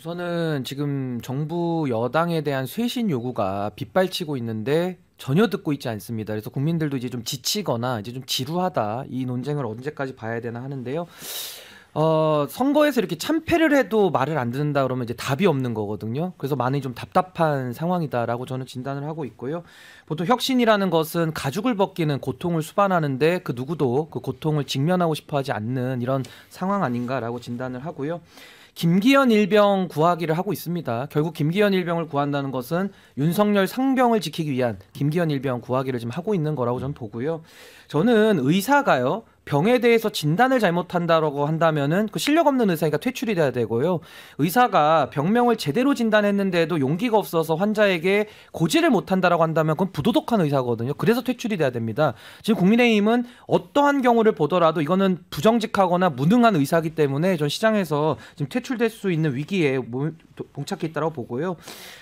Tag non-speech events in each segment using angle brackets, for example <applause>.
우선은 지금 정부 여당에 대한 쇄신 요구가 빗발치고 있는데 전혀 듣고 있지 않습니다. 그래서 국민들도 이제 좀 지치거나 이제 좀 지루하다 이 논쟁을 언제까지 봐야 되나 하는데요. 어, 선거에서 이렇게 참패를 해도 말을 안 듣는다 그러면 이제 답이 없는 거거든요. 그래서 많이 좀 답답한 상황이다라고 저는 진단을 하고 있고요. 보통 혁신이라는 것은 가죽을 벗기는 고통을 수반하는데 그 누구도 그 고통을 직면하고 싶어 하지 않는 이런 상황 아닌가라고 진단을 하고요. 김기현 일병 구하기를 하고 있습니다. 결국 김기현 일병을 구한다는 것은 윤석열 상병을 지키기 위한 김기현 일병 구하기를 지금 하고 있는 거라고 저는 보고요. 저는 의사가요. 병에 대해서 진단을 잘못한다라고 한다면은 그 실력 없는 의사가 퇴출이 돼야 되고요. 의사가 병명을 제대로 진단했는데도 용기가 없어서 환자에게 고지를 못한다라고 한다면 그건 부도덕한 의사거든요. 그래서 퇴출이 돼야 됩니다. 지금 국민의힘은 어떠한 경우를 보더라도 이거는 부정직하거나 무능한 의사기 때문에 전 시장에서 지금 퇴출될 수 있는 위기에 봉착해 있다고 보고요.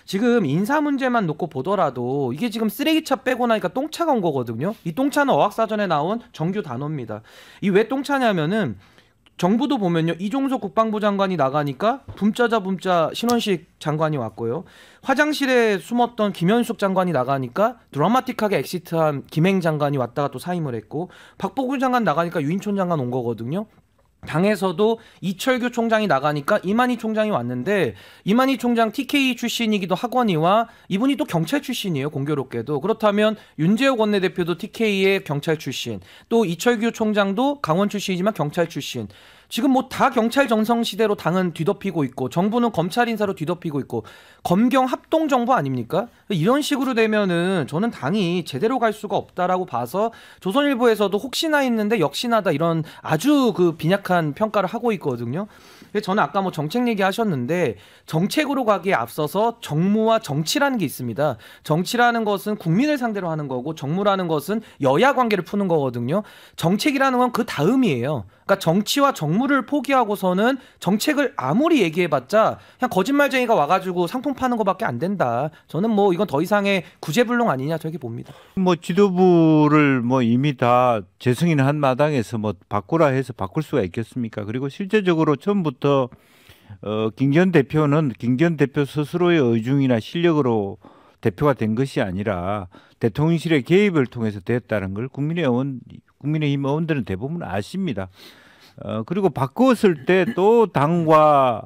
지금 인사 문제만 놓고 보더라도 이게 지금 쓰레기차 빼고 나니까 똥차가 온 거거든요. 이 똥차는 어학사전에 나온 정규 단어입니다. 이왜 똥차냐면은 정부도 보면요 이종석 국방부 장관이 나가니까 붐짜자 붐짜 신원식 장관이 왔고요 화장실에 숨었던 김현숙 장관이 나가니까 드라마틱하게 엑시트한 김행 장관이 왔다가 또 사임을 했고 박보균 장관 나가니까 유인촌 장관 온 거거든요 당에서도 이철규 총장이 나가니까 이만희 총장이 왔는데 이만희 총장 TK 출신이기도 하거니와 이분이 또 경찰 출신이에요 공교롭게도 그렇다면 윤재욱 원내대표도 TK의 경찰 출신 또 이철규 총장도 강원 출신이지만 경찰 출신 지금 뭐 다 경찰 정성 시대로 당은 뒤덮이고 있고 정부는 검찰 인사로 뒤덮이고 있고 검경 합동 정부 아닙니까? 이런 식으로 되면은 저는 당이 제대로 갈 수가 없다라고 봐서 조선일보에서도 혹시나 했는데 역시나다 이런 아주 그 빈약한 평가를 하고 있거든요. 저는 아까 뭐 정책 얘기하셨는데 정책으로 가기에 앞서서 정무와 정치라는 게 있습니다. 정치라는 것은 국민을 상대로 하는 거고 정무라는 것은 여야 관계를 푸는 거거든요. 정책이라는 건 그 다음이에요. 그러니까 정치와 정무를 포기하고서는 정책을 아무리 얘기해봤자 그냥 거짓말쟁이가 와가지고 상품 파는 것밖에 안 된다. 저는 뭐 이건 더 이상의 구제불능 아니냐 저렇게 봅니다. 뭐 지도부를 뭐 이미 다 재승인 한 마당에서 뭐 바꾸라 해서 바꿀 수가 있겠습니까? 그리고 실제적으로 처음부터 어, 김기현 대표는 김기현 대표 스스로의 의중이나 실력으로 대표가 된 것이 아니라 대통령실의 개입을 통해서 됐다는 걸 국민의 의원 국민의힘 의원들은 대부분 아십니다. 어, 그리고 바꿨을 때 또 당과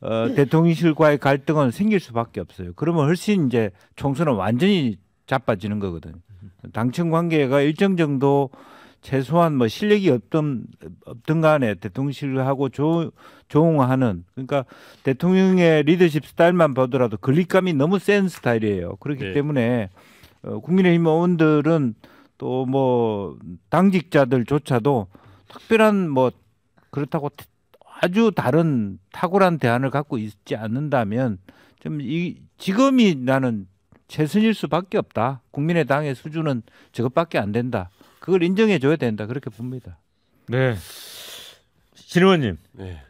어, 대통령실과의 갈등은 생길 수밖에 없어요. 그러면 훨씬 이제 총선은 완전히 자빠지는 거거든요. 당청 관계가 일정 정도 최소한 뭐 실력이 없던 없든 간에 대통령실하고 조, 조응하는 그러니까 대통령의 리더십 스타일만 보더라도 권리감이 너무 센 스타일이에요. 그렇기 네. 때문에 어, 국민의힘 의원들은 또뭐 당직자들조차도 특별한 뭐 그렇다고 아주 다른 탁월한 대안을 갖고 있지 않는다면 좀 이 지금이 나는 최선일 수밖에 없다. 국민의당의 수준은 저것밖에 안 된다. 그걸 인정해 줘야 된다. 그렇게 봅니다. 네. 신 의원님. 네.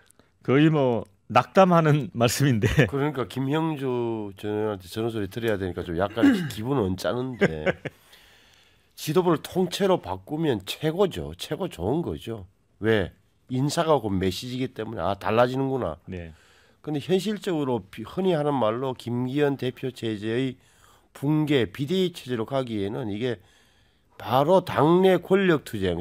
거의 뭐 낙담하는 <laughs> 말씀인데. 그러니까 김형주 전 의원한테 전런 소리 들어야 되니까 좀 약간 기분은 짜는데. <laughs> 지도부를 통째로 바꾸면 최고죠. 최고 좋은 거죠. 왜? 인사가 곧 메시지이기 때문에 아 달라지는구나. 네. 근데 현실적으로 흔히 하는 말로 김기현 대표 체제의 붕괴 비대위 체제로 가기에는 이게 바로 당내 권력 투쟁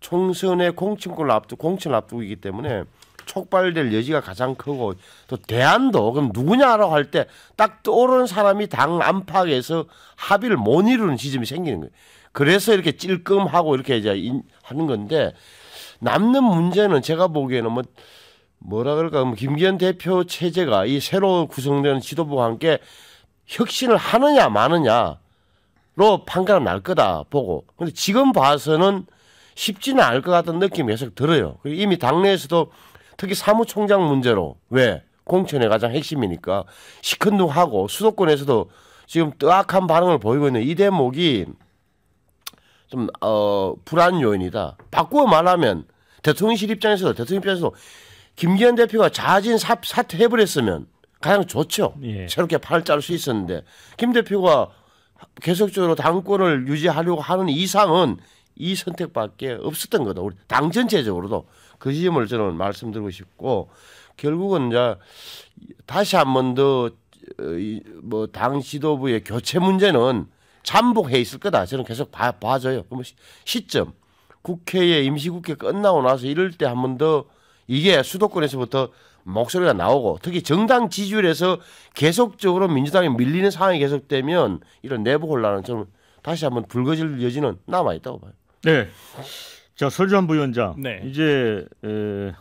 총선의 공천권 앞두 공천 앞두기 때문에 촉발될 여지가 가장 크고 또 대안도 그럼 누구냐라고 할 때 딱 떠오르는 사람이 당 안팎에서 합의를 못 이루는 지점이 생기는 거예요. 그래서 이렇게 찔끔하고 이렇게 이제 하는 건데 남는 문제는 제가 보기에는 뭐 뭐라 그럴까 뭐 김기현 대표 체제가 이 새로 구성되는 지도부와 함께 혁신을 하느냐 마느냐로 판가름 날 거다 보고 근데 지금 봐서는 쉽지는 않을 것 같은 느낌이 계속 들어요. 그리고 이미 당내에서도 특히 사무총장 문제로 왜 공천의 가장 핵심이니까 시큰둥하고 수도권에서도 지금 뜨악한 반응을 보이고 있는 이 대목이 좀 어, 불안 요인이다. 바꾸어 말하면 대통령실 입장에서도 대통령 입장에서도 김기현 대표가 자진 사, 사퇴해버렸으면 가장 좋죠. 예. 새롭게 팔을 자를 수 있었는데 김 대표가 계속적으로 당권을 유지하려고 하는 이상은 이 선택밖에 없었던 거다. 우리 당 전체적으로도 그 점을 저는 말씀드리고 싶고 결국은 이제 다시 한 번더뭐당 어, 지도부의 교체 문제는 잠복해 있을 거다. 저는 계속 봐, 봐줘요. 그러면 시, 점 국회에 임시국회 끝나고 나서 이럴 때 한 번 더 이게 수도권에서부터 목소리가 나오고 특히 정당 지지율에서 계속적으로 민주당이 밀리는 상황이 계속되면 이런 내부 혼란은 좀 다시 한번 불거질 여지는 남아 있다고 봐요. 네. 자 설주한 부위원장 네. 이제 에,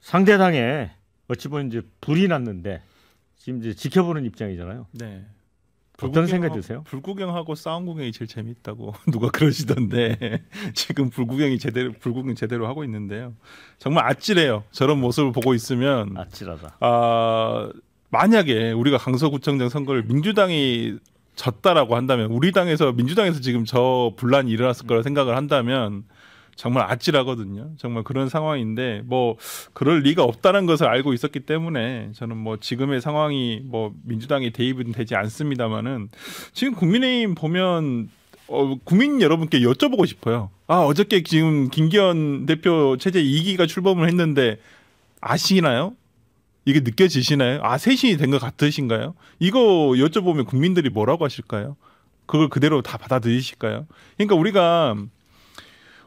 상대당에 어찌 보면 이제 불이 났는데 지금 이제 지켜보는 입장이잖아요. 네. 어떤 생각 드세요? 불구경하고 싸움 구경이 제일 재밌다고 <laughs> 누가 그러시던데 <laughs> 지금 불구경이 제대로 불구경 제대로 하고 있는데요. 정말 아찔해요. 저런 모습을 보고 있으면 아찔하다. 아 만약에 우리가 강서구청장 선거를 민주당이 졌다라고 한다면 우리 당에서 민주당에서 지금 저 분란이 일어났을 거라 생각을 한다면 정말 아찔하거든요. 정말 그런 상황인데 뭐 그럴 리가 없다는 것을 알고 있었기 때문에 저는 뭐 지금의 상황이 뭐 민주당이 대입은 되지 않습니다만은 지금 국민의힘 보면 어, 국민 여러분께 여쭤보고 싶어요. 아 어저께 지금 김기현 대표 체제 2기가 출범을 했는데 아시나요? 이게 느껴지시나요? 아세신이된 것 같으신가요? 이거 여쭤보면 국민들이 뭐라고 하실까요? 그걸 그대로 다 받아들이실까요? 그러니까 우리가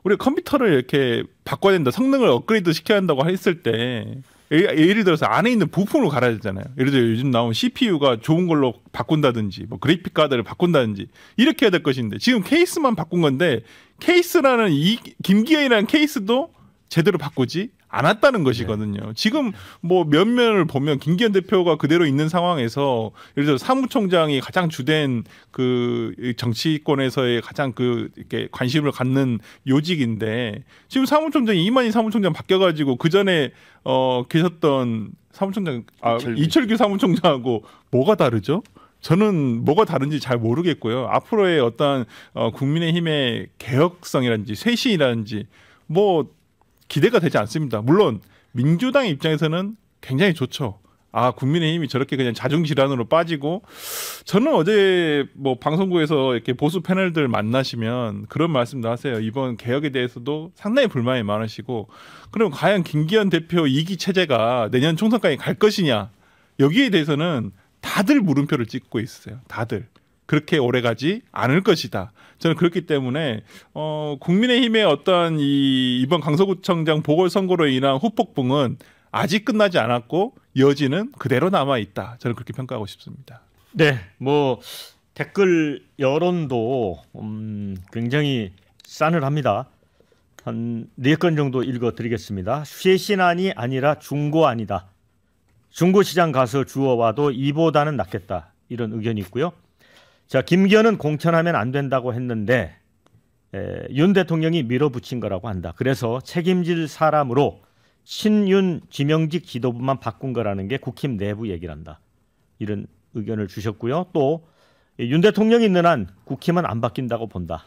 우리가 컴퓨터를 이렇게 바꿔야 된다, 성능을 업그레이드 시켜야 한다고 했을 때 예를 들어서 안에 있는 부품을 갈아야 되잖아요. 예를 들어 요즘 나온 CPU가 좋은 걸로 바꾼다든지 뭐 그래픽 카드를 바꾼다든지 이렇게 해야 될 것인데 지금 케이스만 바꾼 건데 케이스라는 이 김기현이라는 케이스도 제대로 바꾸지 않았다는 네. 것이거든요. 네. 지금 뭐 면면을 보면 김기현 대표가 그대로 있는 상황에서 예를 들어 사무총장이 가장 주된 그 정치권에서의 가장 그 이렇게 관심을 갖는 요직인데 지금 사무총장이 이만희 사무총장 바뀌어가지고 그 전에 어 계셨던 사무총장 아 이철규, 이철규 사무총장하고 뭐가 다르죠? 저는 뭐가 다른지 잘 모르겠고요. 앞으로의 어떤 어, 국민의힘의 개혁성이라든지 쇄신이라든지 뭐 기대가 되지 않습니다. 물론 민주당 입장에서는 굉장히 좋죠. 아 국민의힘이 저렇게 그냥 자중 질환으로 빠지고 저는 어제 뭐 방송국에서 이렇게 보수 패널들 만나시면 그런 말씀도 하세요 이번 개혁에 대해서도 상당히 불만이 많으시고 그럼 과연 김기현 대표 이기 체제가 내년 총선까지 갈 것이냐 여기에 대해서는 다들 물음표를 찍고 있어요 다들 그렇게 오래 가지 않을 것이다. 저는 그렇기 때문에 어 국민의힘의 어떤 이 이번 강서구청장 보궐선거로 인한 후폭풍은 아직 끝나지 않았고 여지는 그대로 남아 있다. 저는 그렇게 평가하고 싶습니다. 네, 뭐 댓글 여론도 음, 굉장히 싸늘합니다. 한네건 정도 읽어드리겠습니다. 쇄신안이 아니라 중고안이다. 중고시장 가서 주워와도 이보다는 낫겠다. 이런 의견이 있고요. 자, 김기현은 공천하면 안 된다고 했는데 에, 윤 대통령이 밀어붙인 거라고 한다. 그래서 책임질 사람으로 신윤 지명직 지도부만 바꾼 거라는 게 국힘 내부 얘기란다. 이런 의견을 주셨고요. 또 윤 대통령이 있는 한 국힘은 안 바뀐다고 본다.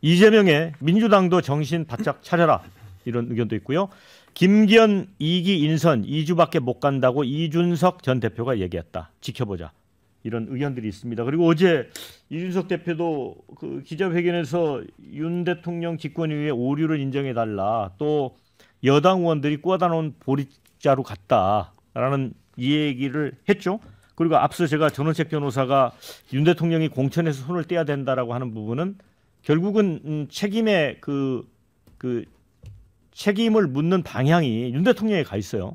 이재명의 민주당도 정신 바짝 차려라 이런 의견도 있고요. 김기현 2기 인선 2주밖에 못 간다고 이준석 전 대표가 얘기했다. 지켜보자. 이런 의견들이 있습니다. 그리고 어제 이준석 대표도 그 기자회견에서 윤 대통령 집권위의 오류를 인정해 달라 또 여당 의원들이 꽂아놓은 보릿자루 같다라는 이 얘기를 했죠. 그리고 앞서 제가 전원책 변호사가 윤 대통령이 공천에서 손을 떼야 된다라고 하는 부분은 결국은 음, 책임의 그, 그 책임을 묻는 방향이 윤 대통령에 가 있어요.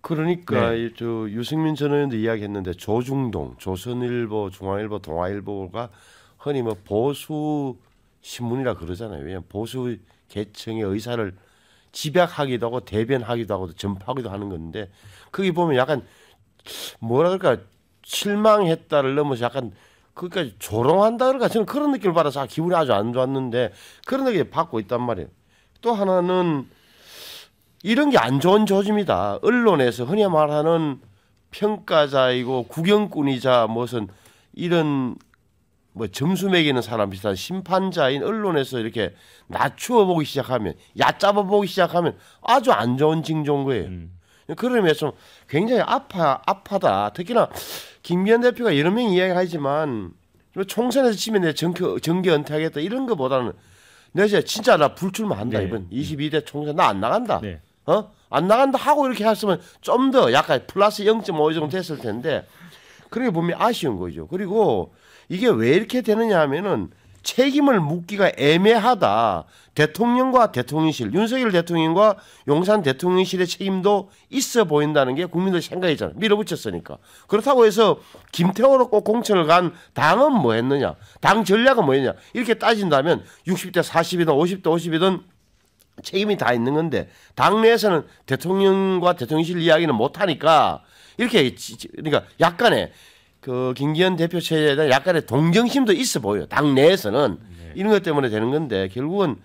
그러니까 네. 저 유승민 전 의원도 이야기했는데 조중동, 조선일보, 중앙일보, 동아일보가 흔히 뭐 보수 신문이라 그러잖아요. 왜냐면 보수 계층의 의사를 집약하기도 하고 대변하기도 하고 전파하기도 하는 건데 거기 보면 약간 뭐라 그럴까 실망했다를 넘어서 약간 그러니까 조롱한다 그럴까 저는 그런 느낌을 받아서 아, 기분이 아주 안 좋았는데 그런 느낌을 받고 있단 말이에요. 또 하나는 이런 게 안 좋은 조짐이다. 언론에서 흔히 말하는 평가자이고 구경꾼이자 무슨 이런 뭐 점수 매기는 사람 비슷한 심판자인 언론에서 이렇게 낮추어 보기 시작하면 얕잡아 보기 시작하면 아주 안 좋은 징조인 거예요. 음. 그러면서 굉장히 아파 아파다. 특히나 김기현 대표가 여러 명 이야기하지만 뭐 총선에서 치면 내 정교, 정계 은퇴하겠다 이런 거보다는 내가 진짜 나 불출마한다 네. 이번 22대 총선 나 안 나간다. 네. 어? 안 나간다 하고 이렇게 했으면 좀 더 약간 플러스 0.5 정도 됐을 텐데 그렇게 보면 아쉬운 거죠. 그리고 이게 왜 이렇게 되느냐 하면은 책임을 묻기가 애매하다. 대통령과 대통령실, 윤석열 대통령과 용산 대통령실의 책임도 있어 보인다는 게 국민들 생각이잖아요. 밀어붙였으니까. 그렇다고 해서 김태호로 꼭 공천을 간 당은 뭐 했느냐, 당 전략은 뭐 했냐, 이렇게 따진다면 60대 40이든 50대 50이든 책임이 다 있는 건데 당내에서는 대통령과 대통령실 이야기는 못 하니까 이렇게 그러니까 약간의 그 김기현 대표 체제에 대한 약간의 동정심도 있어 보여. 당내에서는 네. 이런 것 때문에 되는 건데 결국은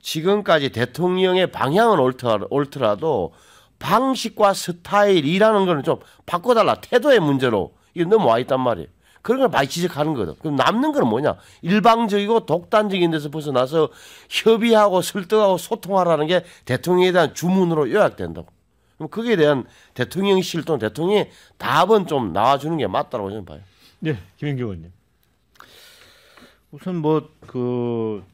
지금까지 대통령의 방향은 옳더라, 옳더라도 방식과 스타일이라는 거는 좀 바꿔달라 태도의 문제로 이게 넘어와 있단 말이에요. 그런 걸 많이 지적하는 거거든. 그럼 남는 건 뭐냐? 일방적이고 독단적인 데서 벗어나서 협의하고 설득하고 소통하라는 게 대통령에 대한 주문으로 요약된다고. 그럼 거기에 대한 대통령실 또는 대통령이 답은 좀 나와주는 게 맞다고 저는 봐요. 네, 김영규 의원님. 우선 뭐그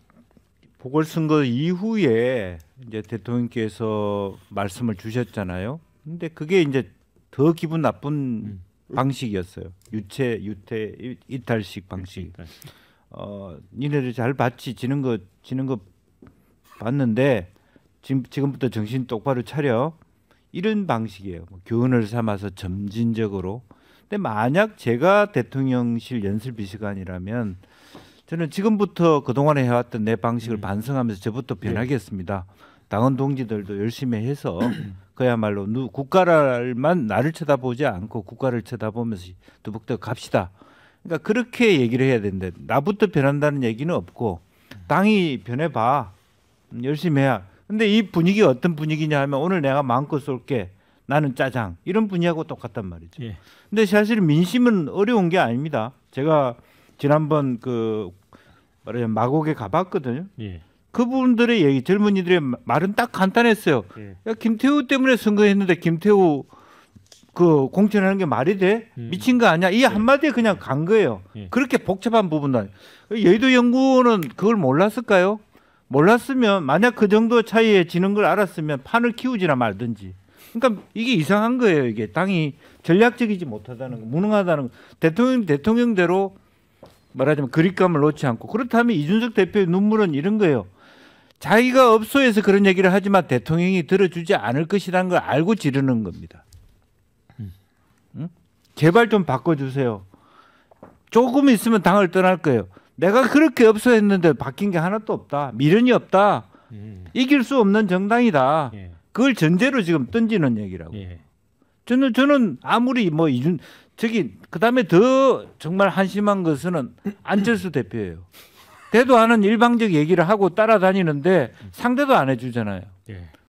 보궐선거 이후에 이제 대통령께서 말씀을 주셨잖아요. 근데 그게 이제 더 기분 나쁜 음. 방식이었어요. 유체 유태 이탈식 방식. 어 니네들 잘 봤지 지는 거 지는 거 봤는데 지금 지금부터 정신 똑바로 차려 이런 방식이에요. 뭐 교훈을 삼아서 점진적으로. 근데 만약 제가 대통령실 연설비서관이라면 저는 지금부터 그동안에 해왔던 내 방식을 음. 반성하면서 저부터 변하겠습니다. 네. 당원 동지들도 열심히 해서 그야말로 누, 국가를만 나를 쳐다보지 않고 국가를 쳐다보면서 두벅두벅 갑시다. 그러니까 그렇게 얘기를 해야 되는데 나부터 변한다는 얘기는 없고 당이 변해봐 음, 열심히 해야. 근데 이분위기 어떤 분위기냐 하면 오늘 내가 마음껏 쏠게 나는 짜장 이런 분위기하고 똑같단 말이죠. 예. 근데 사실 민심은 어려운 게 아닙니다. 제가 지난번 그 말하자면 마곡에 가봤거든요. 예. 그분들의 얘기, 젊은이들의 말은 딱 간단했어요. 예. 야, 김태우 때문에 선거했는데 김태우 그 공천하는 게 말이 돼? 음. 미친 거 아니야? 이 예. 한마디에 그냥 예. 간 거예요. 그렇게 복잡한 부분도 아니에요. 여의도 연구원은 그걸 몰랐을까요? 몰랐으면 만약 그 정도 차이에 지는 걸 알았으면 판을 키우지나 말든지. 그러니까 이게 이상한 거예요. 이게 당이 전략적이지 못하다는 거, 무능하다는 거. 대통령 대통령대로 말하자면 그립감을 놓지 않고 그렇다면 이준석 대표의 눈물은 이런 거예요. 자기가 업소에서 그런 얘기를 하지만 대통령이 들어주지 않을 것이라는 걸 알고 지르는 겁니다. 응? 제발 좀 바꿔주세요. 조금 있으면 당을 떠날 거예요. 내가 그렇게 업소했는데 바뀐 게 하나도 없다. 미련이 없다. 음. 이길 수 없는 정당이다. 예. 그걸 전제로 지금 던지는 얘기라고. 예. 저는 저는 아무리 뭐 이준 저기 그다음에 더 정말 한심한 것은 안철수 대표예요. 대도 하는 일방적 얘기를 하고 따라다니는데 상대도 안 해주잖아요. 예.